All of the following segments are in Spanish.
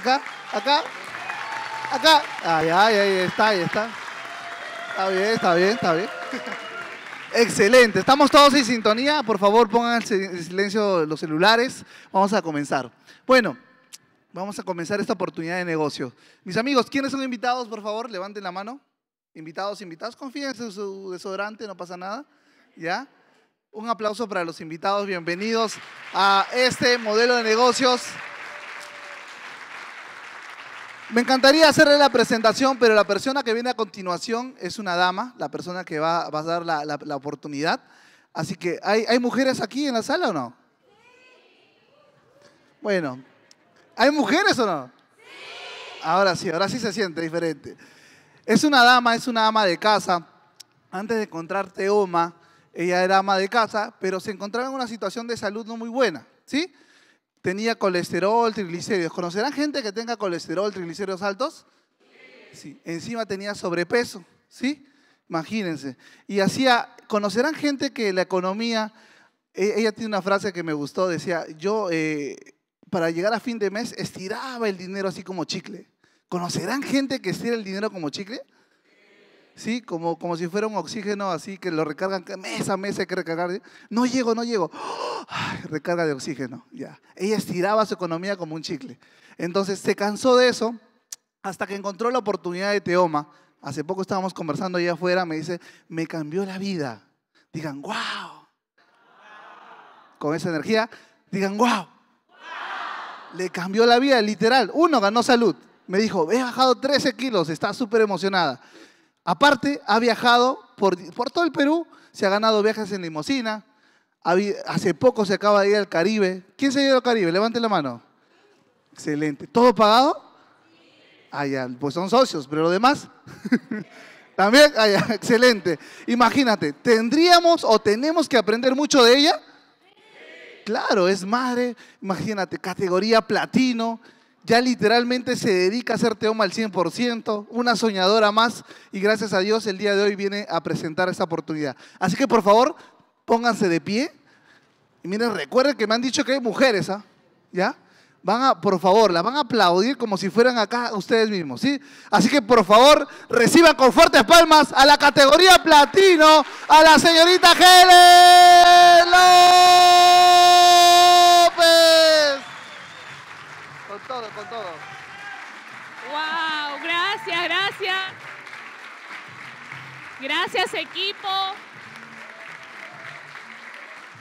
acá, acá, acá. Ahí, ahí, está, ahí está. Está bien, está bien, está bien. Excelente. ¿Estamos todos en sintonía? Por favor, pongan en silencio los celulares. Vamos a comenzar. Bueno, vamos a comenzar esta oportunidad de negocio. Mis amigos, ¿quiénes son invitados? Por favor, levanten la mano. Invitados, invitados, confíense en su desodorante, no pasa nada. ¿Ya? Un aplauso para los invitados. Bienvenidos a este modelo de negocios. Me encantaría hacerle la presentación, pero la persona que viene a continuación es una dama, la persona que va, a dar la, oportunidad. Así que, ¿hay, ¿hay mujeres aquí en la sala o no? Bueno, ¿hay mujeres o no? Ahora sí, ahora sí se siente diferente. Es una dama, es una ama de casa. Antes de encontrarte Oma, ella era ama de casa, pero se encontraba en una situación de salud no muy buena, ¿sí? tenía colesterol, triglicéridos. ¿Conocerán gente que tenga colesterol, triglicéridos altos? Sí. Encima tenía sobrepeso, ¿sí? Imagínense. Y hacía, ¿conocerán gente que la economía, e, ella tiene una frase que me gustó, decía, yo eh, para llegar a fin de mes estiraba el dinero así como chicle. ¿Conocerán gente que estira el dinero como chicle? ¿sí? Como, como si fuera un oxígeno así que lo recargan mesa a mesa hay que recargar. ¿eh? No llego, no llego. recarga de oxígeno, ya. Ella estiraba su economía como un chicle. Entonces se cansó de eso hasta que encontró la oportunidad de Teoma. Hace poco estábamos conversando allá afuera, me dice, me cambió la vida. Digan, wow. Con esa energía, digan, wow. Le cambió la vida, literal. Uno, ganó salud. Me dijo, he bajado 13 kilos, está súper emocionada. Aparte, ha viajado por, por todo el Perú, se ha ganado viajes en limosina. hace poco se acaba de ir al Caribe. ¿Quién se ha ido al Caribe? Levante la mano. Excelente. ¿Todo pagado? Ah, pues son socios, pero lo demás. También, ah, excelente. Imagínate, ¿tendríamos o tenemos que aprender mucho de ella? Claro, es madre, imagínate, categoría platino, ya literalmente se dedica a ser Teoma al 100%, una soñadora más y gracias a Dios el día de hoy viene a presentar esta oportunidad. Así que por favor, pónganse de pie y miren, recuerden que me han dicho que hay mujeres, ¿ah? ¿Ya? Van a, por favor, la van a aplaudir como si fueran acá ustedes mismos, ¿sí? Así que por favor, reciban con fuertes palmas a la categoría platino, a la señorita Helen. todo, con todo. ¡Wow! Gracias, gracias. Gracias, equipo.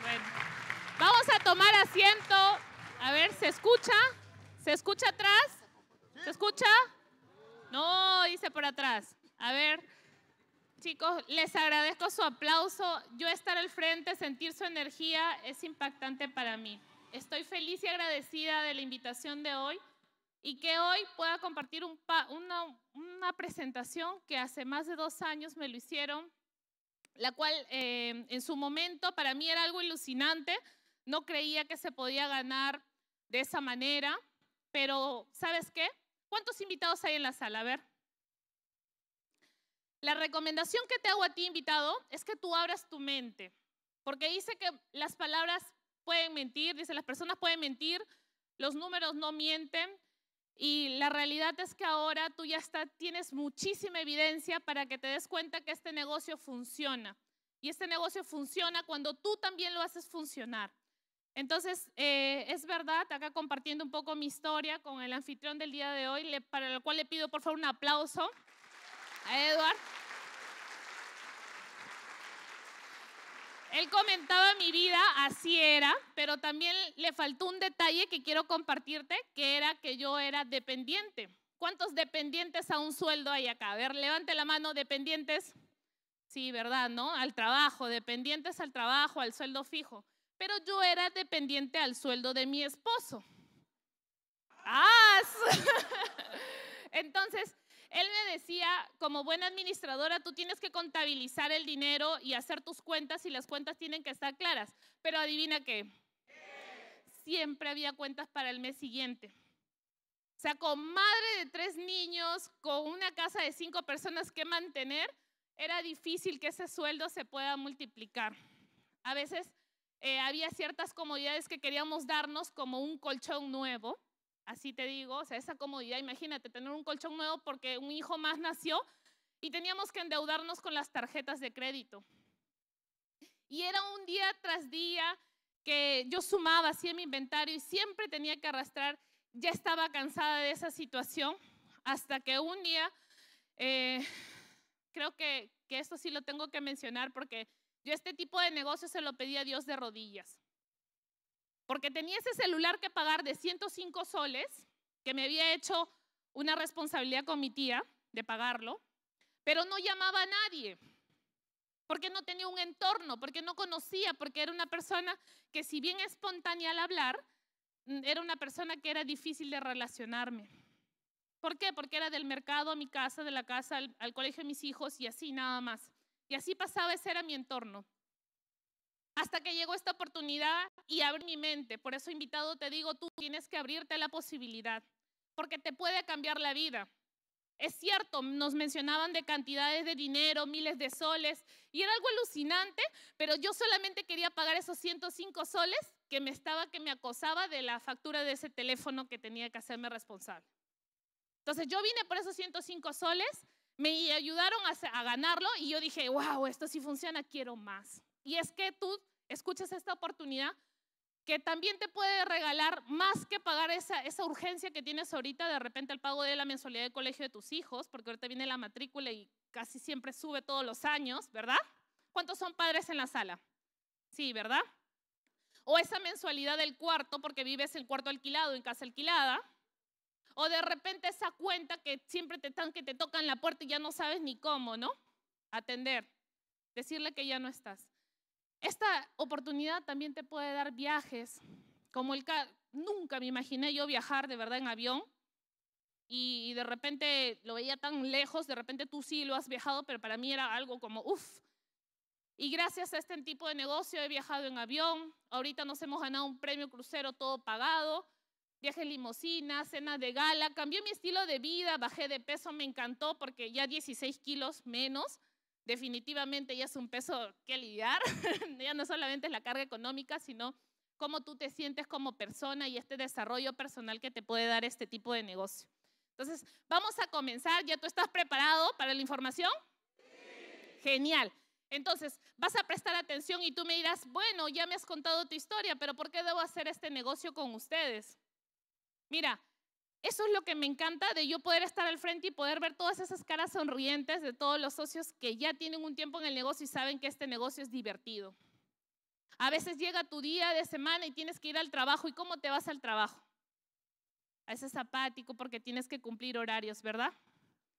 Bueno, vamos a tomar asiento. A ver, ¿se escucha? ¿Se escucha atrás? ¿Se escucha? No, dice por atrás. A ver, chicos, les agradezco su aplauso. Yo estar al frente, sentir su energía es impactante para mí. Estoy feliz y agradecida de la invitación de hoy y que hoy pueda compartir una, presentación que hace más de dos años me lo hicieron, la cual eh, en su momento para mí era algo ilusinante. no creía que se podía ganar de esa manera, pero ¿sabes qué? ¿Cuántos invitados hay en la sala? A ver. La recomendación que te hago a ti, invitado, es que tú abras tu mente, porque dice que las palabras pueden mentir, dice, las personas pueden mentir, los números no mienten. Y la realidad es que ahora tú ya está, tienes muchísima evidencia para que te des cuenta que este negocio funciona. Y este negocio funciona cuando tú también lo haces funcionar. Entonces, eh, es verdad, acá compartiendo un poco mi historia con el anfitrión del día de hoy, para el cual le pido por favor un aplauso a Edward. Él comentaba mi vida, así era, pero también le faltó un detalle que quiero compartirte, que era que yo era dependiente. ¿Cuántos dependientes a un sueldo hay acá? A ver, levante la mano, dependientes. Sí, ¿verdad? ¿No? Al trabajo, dependientes al trabajo, al sueldo fijo. Pero yo era dependiente al sueldo de mi esposo. ¡Ah! Entonces, él me decía, como buena administradora, tú tienes que contabilizar el dinero y hacer tus cuentas y las cuentas tienen que estar claras. Pero adivina qué. Siempre había cuentas para el mes siguiente. O sea, con madre de tres niños, con una casa de cinco personas que mantener, era difícil que ese sueldo se pueda multiplicar. A veces eh, había ciertas comodidades que queríamos darnos como un colchón nuevo Así te digo, o sea, esa comodidad, imagínate tener un colchón nuevo porque un hijo más nació y teníamos que endeudarnos con las tarjetas de crédito. Y era un día tras día que yo sumaba así en mi inventario y siempre tenía que arrastrar. Ya estaba cansada de esa situación hasta que un día, eh, creo que, que esto sí lo tengo que mencionar porque yo este tipo de negocio se lo pedí a Dios de rodillas porque tenía ese celular que pagar de 105 soles, que me había hecho una responsabilidad con mi tía de pagarlo, pero no llamaba a nadie, porque no tenía un entorno, porque no conocía, porque era una persona que si bien espontánea al hablar, mm, era una persona que era difícil de relacionarme. ¿Por qué? Porque era del mercado a mi casa, de la casa al, colegio de mis hijos y así nada más. Y así pasaba, ese era mi entorno hasta que llegó esta oportunidad y abrí mi mente. Por eso, invitado, te digo, tú tienes que abrirte a la posibilidad, porque te puede cambiar la vida. Es cierto, nos mencionaban de cantidades de dinero, miles de soles, y era algo alucinante, pero yo solamente quería pagar esos 105 soles que me estaba, que me acosaba de la factura de ese teléfono que tenía que hacerme responsable. Entonces yo vine por esos 105 soles, me ayudaron a, a ganarlo y yo dije, wow, esto sí funciona, quiero más. Y es que tú Escuchas esta oportunidad que también te puede regalar más que pagar esa, urgencia que tienes ahorita, de repente el pago de la mensualidad de colegio de tus hijos, porque ahorita viene la matrícula y casi siempre sube todos los años, ¿verdad? ¿Cuántos son padres en la sala? Sí, ¿verdad? O esa mensualidad del cuarto, porque vives en cuarto alquilado, en casa alquilada. O de repente esa cuenta que siempre te, que te tocan la puerta y ya no sabes ni cómo, ¿no? Atender. Decirle que ya no estás. Esta oportunidad también te puede dar viajes, como el nunca me imaginé yo viajar de verdad en avión y de repente lo veía tan lejos, de repente tú sí lo has viajado, pero para mí era algo como uff. Y gracias a este tipo de negocio he viajado en avión, ahorita nos hemos ganado un premio crucero todo pagado, en limosina, cena de gala, cambió mi estilo de vida, bajé de peso, me encantó porque ya 16 kilos menos definitivamente ya es un peso que lidiar, ya no solamente es la carga económica, sino cómo tú te sientes como persona y este desarrollo personal que te puede dar este tipo de negocio. Entonces, vamos a comenzar. ¿Ya tú estás preparado para la información? Sí. Genial. Entonces, vas a prestar atención y tú me dirás, bueno, ya me has contado tu historia, pero ¿por qué debo hacer este negocio con ustedes? Mira, eso es lo que me encanta de yo poder estar al frente y poder ver todas esas caras sonrientes de todos los socios que ya tienen un tiempo en el negocio y saben que este negocio es divertido. A veces llega tu día de semana y tienes que ir al trabajo y cómo te vas al trabajo. A veces apático porque tienes que cumplir horarios, ¿verdad?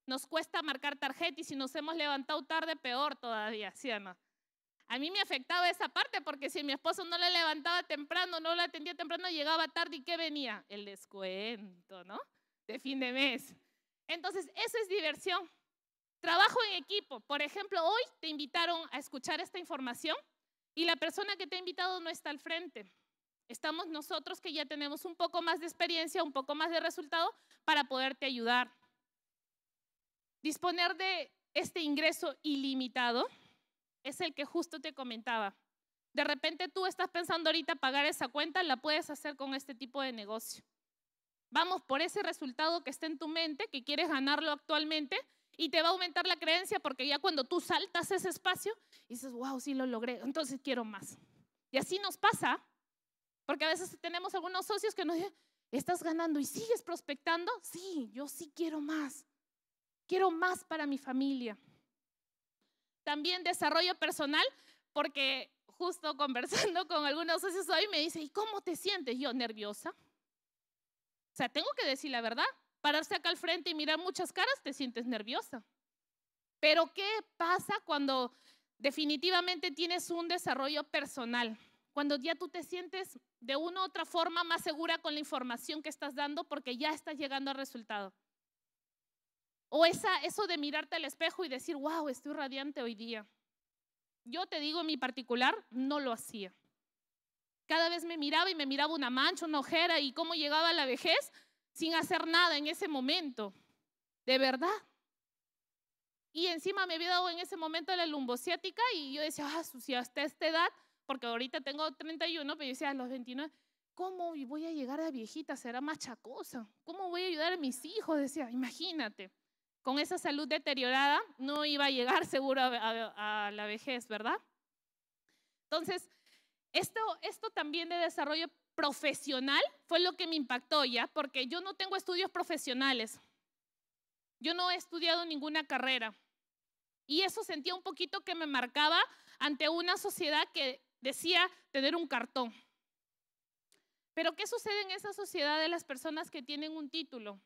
Nos cuesta marcar tarjeta y si nos hemos levantado tarde, peor todavía, ¿sí no? A mí me afectaba esa parte porque si mi esposo no la levantaba temprano, no la atendía temprano, llegaba tarde y ¿qué venía? El descuento, ¿no? De fin de mes. Entonces, eso es diversión. Trabajo en equipo. Por ejemplo, hoy te invitaron a escuchar esta información y la persona que te ha invitado no está al frente. Estamos nosotros que ya tenemos un poco más de experiencia, un poco más de resultado para poderte ayudar. Disponer de este ingreso ilimitado es el que justo te comentaba. De repente tú estás pensando ahorita pagar esa cuenta, la puedes hacer con este tipo de negocio. Vamos por ese resultado que está en tu mente, que quieres ganarlo actualmente, y te va a aumentar la creencia porque ya cuando tú saltas ese espacio, dices, wow, sí lo logré, entonces quiero más. Y así nos pasa, porque a veces tenemos algunos socios que nos dicen, ¿estás ganando y sigues prospectando? Sí, yo sí quiero más. Quiero más para mi familia. También desarrollo personal, porque justo conversando con algunos socios hoy me dice, ¿y cómo te sientes? Yo nerviosa. O sea, tengo que decir la verdad. Pararse acá al frente y mirar muchas caras, te sientes nerviosa. Pero ¿qué pasa cuando definitivamente tienes un desarrollo personal? Cuando ya tú te sientes de una u otra forma más segura con la información que estás dando porque ya estás llegando al resultado. O esa, eso de mirarte al espejo y decir, wow, estoy radiante hoy día. Yo te digo, en mi particular, no lo hacía. Cada vez me miraba y me miraba una mancha, una ojera y cómo llegaba la vejez sin hacer nada en ese momento. De verdad. Y encima me había dado en ese momento la lumbociática y yo decía, ah, si hasta esta edad, porque ahorita tengo 31, pero yo decía, a los 29, ¿cómo voy a llegar a viejita? Será machacosa. ¿Cómo voy a ayudar a mis hijos? Decía, imagínate con esa salud deteriorada no iba a llegar seguro a, la vejez, ¿verdad? Entonces, esto, esto también de desarrollo profesional fue lo que me impactó ya, porque yo no tengo estudios profesionales. Yo no he estudiado ninguna carrera. Y eso sentía un poquito que me marcaba ante una sociedad que decía tener un cartón. Pero ¿qué sucede en esa sociedad de las personas que tienen un título?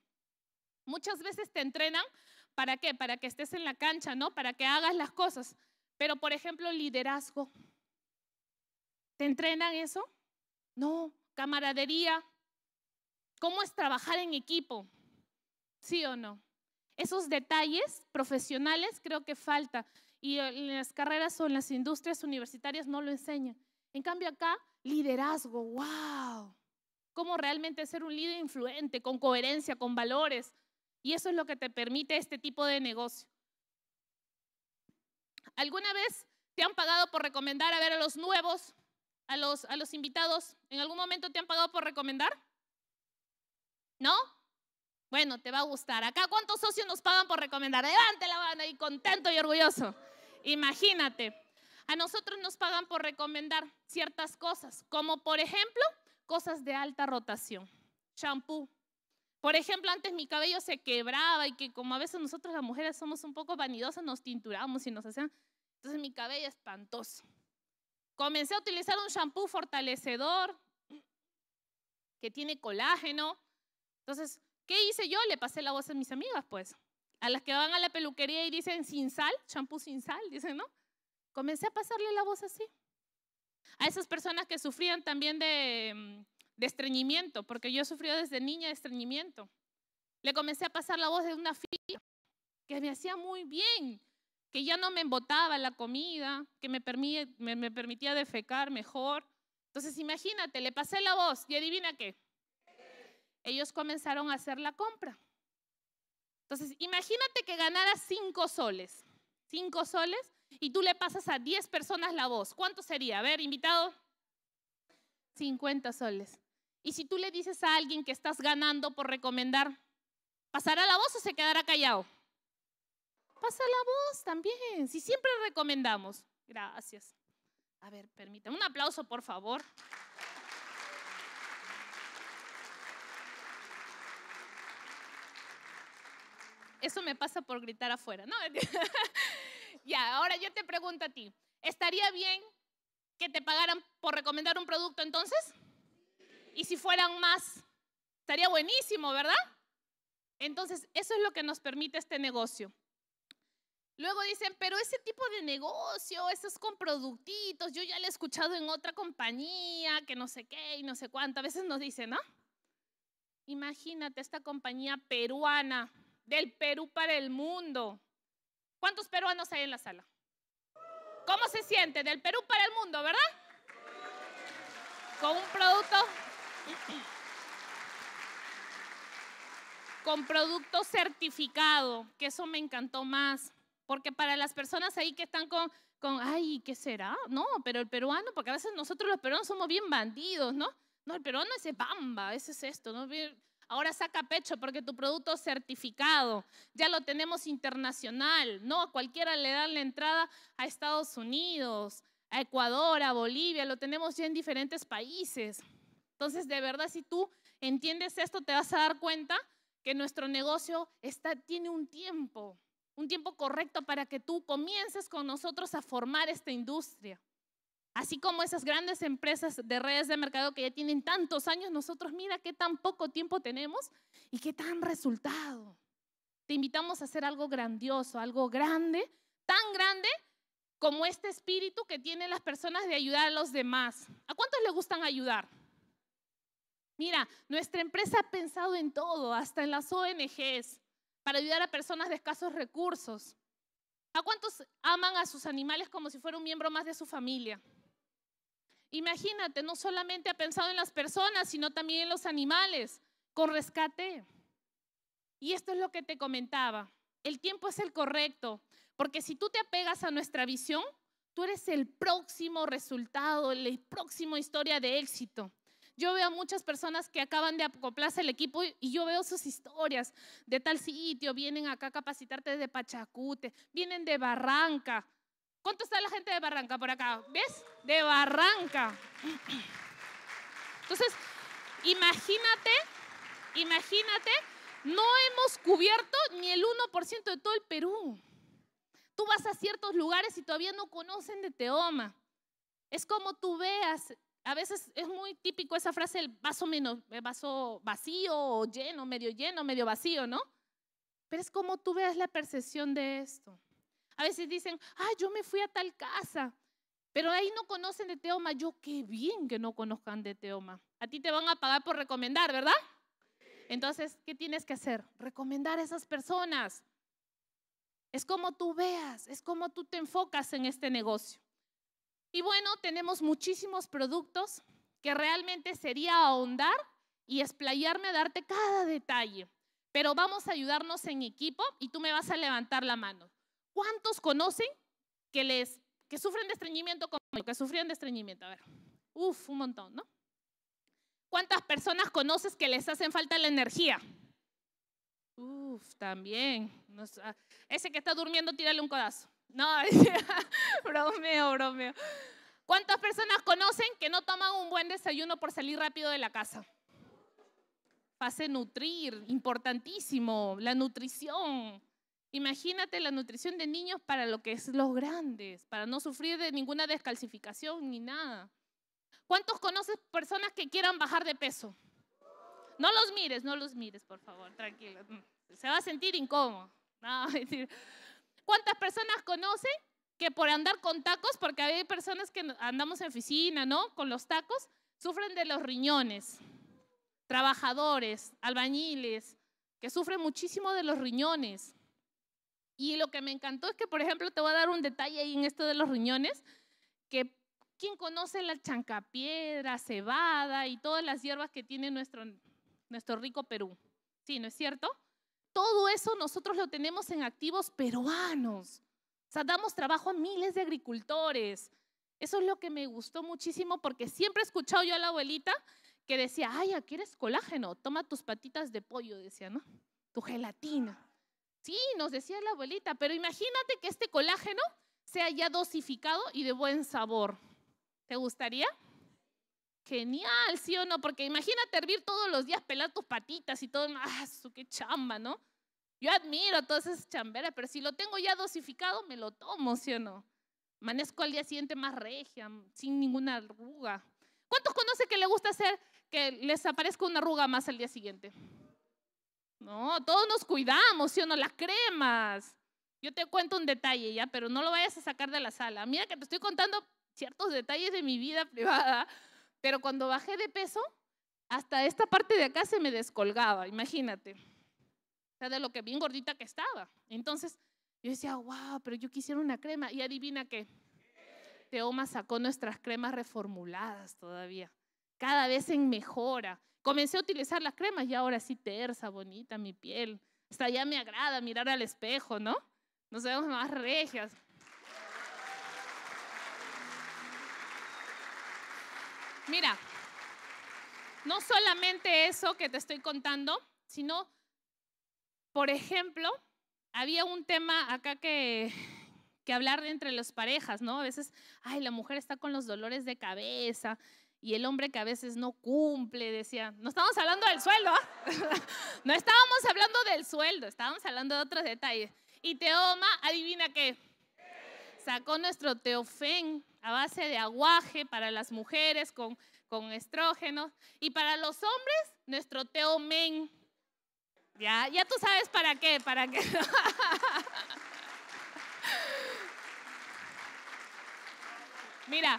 Muchas veces te entrenan, ¿para qué? Para que estés en la cancha, ¿no? Para que hagas las cosas. Pero, por ejemplo, liderazgo. ¿Te entrenan eso? No. Camaradería. ¿Cómo es trabajar en equipo? ¿Sí o no? Esos detalles profesionales creo que falta. Y en las carreras o en las industrias universitarias no lo enseñan. En cambio acá, liderazgo, wow. Cómo realmente ser un líder influente, con coherencia, con valores, y eso es lo que te permite este tipo de negocio. ¿Alguna vez te han pagado por recomendar a ver a los nuevos, a los, a los invitados? ¿En algún momento te han pagado por recomendar? ¿No? Bueno, te va a gustar. Acá, ¿cuántos socios nos pagan por recomendar? Levante la banda y contento y orgulloso. Imagínate. A nosotros nos pagan por recomendar ciertas cosas, como por ejemplo, cosas de alta rotación. Shampoo, por ejemplo, antes mi cabello se quebraba y que como a veces nosotros las mujeres somos un poco vanidosas, nos tinturamos y nos hacían... Entonces mi cabello espantoso. Comencé a utilizar un shampoo fortalecedor que tiene colágeno. Entonces, ¿qué hice yo? Le pasé la voz a mis amigas, pues. A las que van a la peluquería y dicen sin sal, shampoo sin sal, dicen, ¿no? Comencé a pasarle la voz así. A esas personas que sufrían también de mm, de estreñimiento, porque yo he sufrido desde niña de estreñimiento. Le comencé a pasar la voz de una fila que me hacía muy bien, que ya no me embotaba la comida, que me, permitía, defecar mejor. Entonces imagínate, le pasé la voz y adivina qué. Ellos comenzaron a hacer la compra. Entonces imagínate que ganaras cinco soles, cinco soles, y tú le pasas a diez personas la voz. ¿Cuánto sería? A ver, invitado. 50 soles. Y si tú le dices a alguien que estás ganando por recomendar, ¿pasará la voz o se quedará callado? Pasa la voz también, si siempre recomendamos. Gracias. A ver, permítanme un aplauso, por favor. Eso me pasa por gritar afuera, ¿no? ya, ahora yo te pregunto a ti, ¿estaría bien que te pagaran por recomendar un producto entonces? y si fueran más, estaría buenísimo, ¿verdad? Entonces, eso es lo que nos permite este negocio. Luego dicen, pero ese tipo de negocio, es con productitos, yo ya lo he escuchado en otra compañía, que no sé qué y no sé cuánto. A veces nos dicen, ¿no? Imagínate esta compañía peruana, del Perú para el mundo. ¿Cuántos peruanos hay en la sala? ¿Cómo se siente? Del Perú para el mundo, ¿verdad? Con un producto con producto certificado, que eso me encantó más, porque para las personas ahí que están con, ay, ¿qué será? No, pero el peruano, porque a veces nosotros los peruanos somos bien bandidos, ¿no? No, el peruano es bamba, ese es esto, ¿no? Ahora saca pecho porque tu producto certificado, ya lo tenemos internacional, ¿no? A cualquiera le dan la entrada a Estados Unidos, a Ecuador, a Bolivia, lo tenemos ya en diferentes países. Entonces, de verdad, si tú entiendes esto, te vas a dar cuenta que nuestro negocio está, tiene un tiempo, un tiempo correcto para que tú comiences con nosotros a formar esta industria. Así como esas grandes empresas de redes de mercado que ya tienen tantos años, nosotros mira qué tan poco tiempo tenemos y qué tan resultado. Te invitamos a hacer algo grandioso, algo grande, tan grande como este espíritu que tienen las personas de ayudar a los demás. ¿A cuántos les gustan ayudar? Mira, nuestra empresa ha pensado en todo, hasta en las ONGs, para ayudar a personas de escasos recursos. ¿A cuántos aman a sus animales como si fuera un miembro más de su familia? Imagínate, no solamente ha pensado en las personas, sino también en los animales, con rescate. Y esto es lo que te comentaba. El tiempo es el correcto, porque si tú te apegas a nuestra visión, tú eres el próximo resultado, la próxima historia de éxito. Yo veo a muchas personas que acaban de acoplarse al equipo y yo veo sus historias de tal sitio, vienen acá a capacitarte de Pachacute, vienen de Barranca. ¿Cuánto está la gente de Barranca por acá? ¿Ves? De Barranca. Entonces, imagínate, imagínate, no hemos cubierto ni el 1% de todo el Perú. Tú vas a ciertos lugares y todavía no conocen de Teoma. Es como tú veas a veces es muy típico esa frase el vaso, menos, vaso vacío o lleno, medio lleno, medio vacío, ¿no? Pero es como tú veas la percepción de esto. A veces dicen, ah, yo me fui a tal casa, pero ahí no conocen de Teoma. Yo qué bien que no conozcan de Teoma. A ti te van a pagar por recomendar, ¿verdad? Entonces, ¿qué tienes que hacer? Recomendar a esas personas. Es como tú veas, es como tú te enfocas en este negocio. Y bueno, tenemos muchísimos productos que realmente sería ahondar y explayarme a darte cada detalle. Pero vamos a ayudarnos en equipo y tú me vas a levantar la mano. ¿Cuántos conocen que les que sufren de estreñimiento como yo, que sufrían de estreñimiento? A ver. Uf, un montón, ¿no? ¿Cuántas personas conoces que les hacen falta la energía? Uf, también. Ah, ese que está durmiendo, tírale un codazo. No, bromeo, bromeo. ¿Cuántas personas conocen que no toman un buen desayuno por salir rápido de la casa? Pase nutrir, importantísimo, la nutrición. Imagínate la nutrición de niños para lo que es los grandes, para no sufrir de ninguna descalcificación ni nada. ¿Cuántos conoces personas que quieran bajar de peso? No los mires, no los mires, por favor, tranquilo. Mm, se va a sentir incómodo. No, decir, ¿Cuántas personas conocen que por andar con tacos, porque hay personas que andamos en oficina, ¿no? Con los tacos, sufren de los riñones. Trabajadores, albañiles, que sufren muchísimo de los riñones. Y lo que me encantó es que, por ejemplo, te voy a dar un detalle ahí en esto de los riñones, que ¿quién conoce la chancapiedra, cebada y todas las hierbas que tiene nuestro, nuestro rico Perú? Sí, ¿no es cierto? Todo eso nosotros lo tenemos en activos peruanos. O sea, damos trabajo a miles de agricultores. Eso es lo que me gustó muchísimo porque siempre he escuchado yo a la abuelita que decía, ay, aquí eres colágeno? Toma tus patitas de pollo, decía, ¿no? Tu gelatina. Sí, nos decía la abuelita, pero imagínate que este colágeno sea ya dosificado y de buen sabor. ¿Te gustaría? Genial, ¿sí o no? Porque imagínate hervir todos los días, pelar tus patitas y todo. ¡Ah, su, qué chamba, ¿no? Yo admiro todas esas chamberas, pero si lo tengo ya dosificado, me lo tomo, ¿sí o no? Amanezco al día siguiente más regia, sin ninguna arruga. ¿Cuántos conocen que le gusta hacer que les aparezca una arruga más al día siguiente? No, todos nos cuidamos, ¿sí o no? Las cremas. Yo te cuento un detalle ya, pero no lo vayas a sacar de la sala. Mira que te estoy contando ciertos detalles de mi vida privada pero cuando bajé de peso, hasta esta parte de acá se me descolgaba, imagínate. O sea, de lo que bien gordita que estaba. Entonces, yo decía, wow, pero yo quisiera una crema. Y adivina qué. Teoma sacó nuestras cremas reformuladas todavía. Cada vez en mejora. Comencé a utilizar las cremas y ahora sí tersa, bonita mi piel. Hasta ya me agrada mirar al espejo, ¿no? Nos vemos más regias. Mira, no solamente eso que te estoy contando, sino, por ejemplo, había un tema acá que, que hablar entre las parejas, ¿no? A veces, ay, la mujer está con los dolores de cabeza y el hombre que a veces no cumple, decía, no estamos hablando del sueldo, ¿ah? no estábamos hablando del sueldo, estábamos hablando de otros detalles. Y Teoma, adivina qué, sacó nuestro Teofén a base de aguaje para las mujeres con, con estrógenos. Y para los hombres, nuestro teomen. Ya, ya tú sabes para qué, para qué. Mira,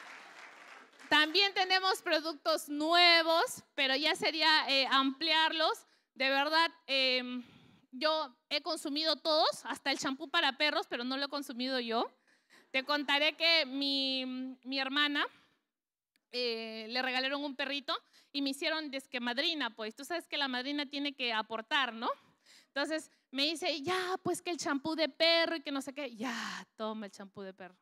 también tenemos productos nuevos, pero ya sería eh, ampliarlos. De verdad, em, yo he consumido todos, hasta el champú para perros, pero no lo he consumido yo. Te contaré que mi, mi hermana eh, le regalaron un perrito y me hicieron desque madrina, pues tú sabes que la madrina tiene que aportar, ¿no? Entonces me dice, ya, pues que el champú de perro y que no sé qué, ya, toma el champú de perro.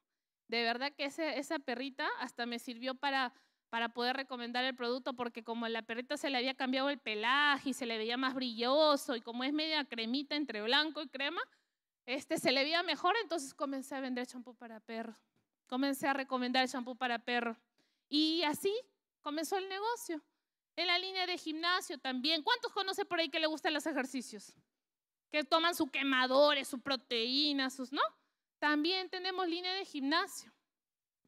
De verdad que esa perrita hasta me sirvió para, para poder recomendar el producto, porque como la perrita se le había cambiado el pelaje y se le veía más brilloso, y como es media cremita entre blanco y crema, este, se le veía mejor, entonces comencé a vender champú para perro. Comencé a recomendar champú para perro. Y así comenzó el negocio. En la línea de gimnasio también. ¿Cuántos conoces por ahí que le gustan los ejercicios? Que toman sus quemadores, su proteína, sus, ¿no? También tenemos línea de gimnasio.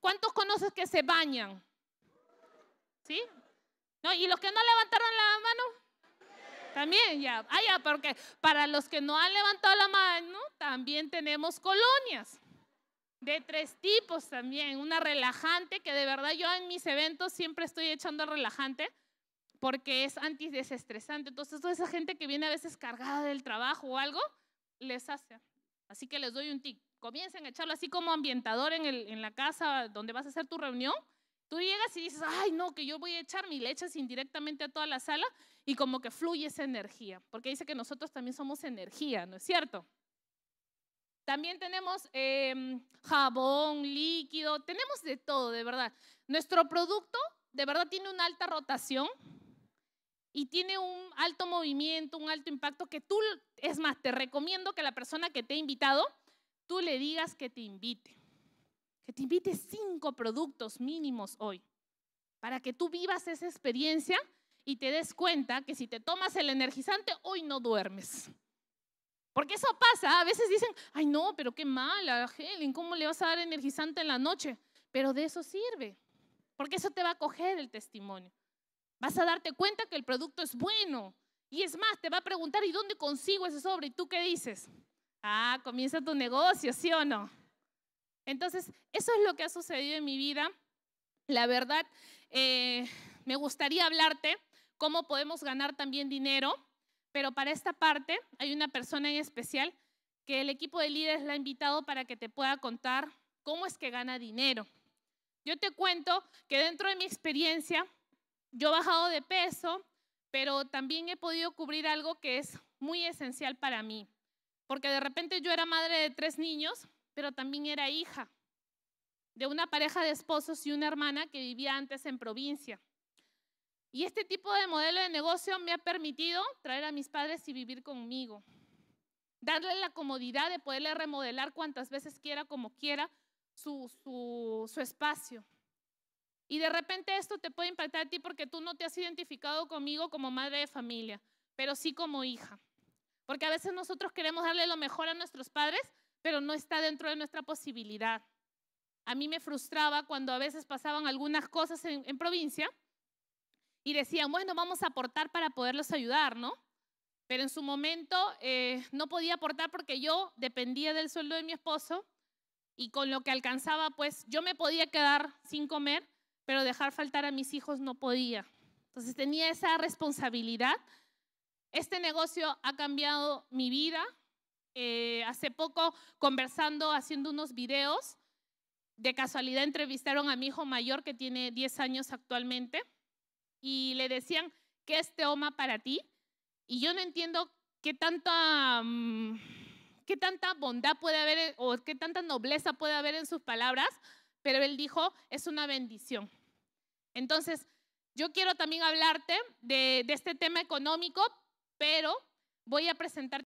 ¿Cuántos conoces que se bañan? ¿Sí? ¿No? ¿Y los que no levantaron la mano? También ya. Ah, porque para los que no han levantado la mano, también tenemos colonias de tres tipos también. Una relajante, que de verdad yo en mis eventos siempre estoy echando relajante porque es antidesestresante. Entonces, toda esa gente que viene a veces cargada del trabajo o algo, les hace. Así que les doy un tic Comiencen a echarlo así como ambientador en, en la casa donde vas a hacer tu reunión Tú llegas y dices, ay, no, que yo voy a echar mi leche indirectamente a toda la sala y como que fluye esa energía, porque dice que nosotros también somos energía, ¿no es cierto? También tenemos em, jabón, líquido, tenemos de todo, de verdad. Nuestro producto, de verdad, tiene una alta rotación y tiene un alto movimiento, un alto impacto que tú, es más, te recomiendo que la persona que te ha invitado, tú le digas que te invite que te invite cinco productos mínimos hoy para que tú vivas esa experiencia y te des cuenta que si te tomas el energizante, hoy no duermes. Porque eso pasa, a veces dicen, ay no, pero qué mala, Helen, ¿cómo le vas a dar energizante en la noche? Pero de eso sirve, porque eso te va a coger el testimonio. Vas a darte cuenta que el producto es bueno. Y es más, te va a preguntar, ¿y dónde consigo ese sobre? ¿Y tú qué dices? Ah, comienza tu negocio, ¿sí o no? Entonces, eso es lo que ha sucedido en mi vida. La verdad, eh, me gustaría hablarte cómo podemos ganar también dinero, pero para esta parte hay una persona en especial que el equipo de líderes la ha invitado para que te pueda contar cómo es que gana dinero. Yo te cuento que dentro de mi experiencia, yo he bajado de peso, pero también he podido cubrir algo que es muy esencial para mí, porque de repente yo era madre de tres niños pero también era hija de una pareja de esposos y una hermana que vivía antes en provincia. Y este tipo de modelo de negocio me ha permitido traer a mis padres y vivir conmigo. Darle la comodidad de poderle remodelar cuantas veces quiera, como quiera, su, su, espacio. Y de repente esto te puede impactar a ti porque tú no te has identificado conmigo como madre de familia, pero sí como hija. Porque a veces nosotros queremos darle lo mejor a nuestros padres, pero no está dentro de nuestra posibilidad. A mí me frustraba cuando a veces pasaban algunas cosas en, provincia y decían, bueno, vamos a aportar para poderlos ayudar, ¿no? Pero en su momento eh, no podía aportar porque yo dependía del sueldo de mi esposo y con lo que alcanzaba, pues yo me podía quedar sin comer, pero dejar faltar a mis hijos no podía. Entonces tenía esa responsabilidad. Este negocio ha cambiado mi vida, eh, hace poco conversando, haciendo unos videos. De casualidad entrevistaron a mi hijo mayor que tiene 10 años actualmente y le decían, ¿qué es Teoma para ti? Y yo no entiendo qué tanta, mm, qué tanta bondad puede haber eh, o qué tanta nobleza puede haber en sus palabras, pero él dijo, es una bendición. Entonces, yo quiero también hablarte de, de este tema económico, pero voy a presentar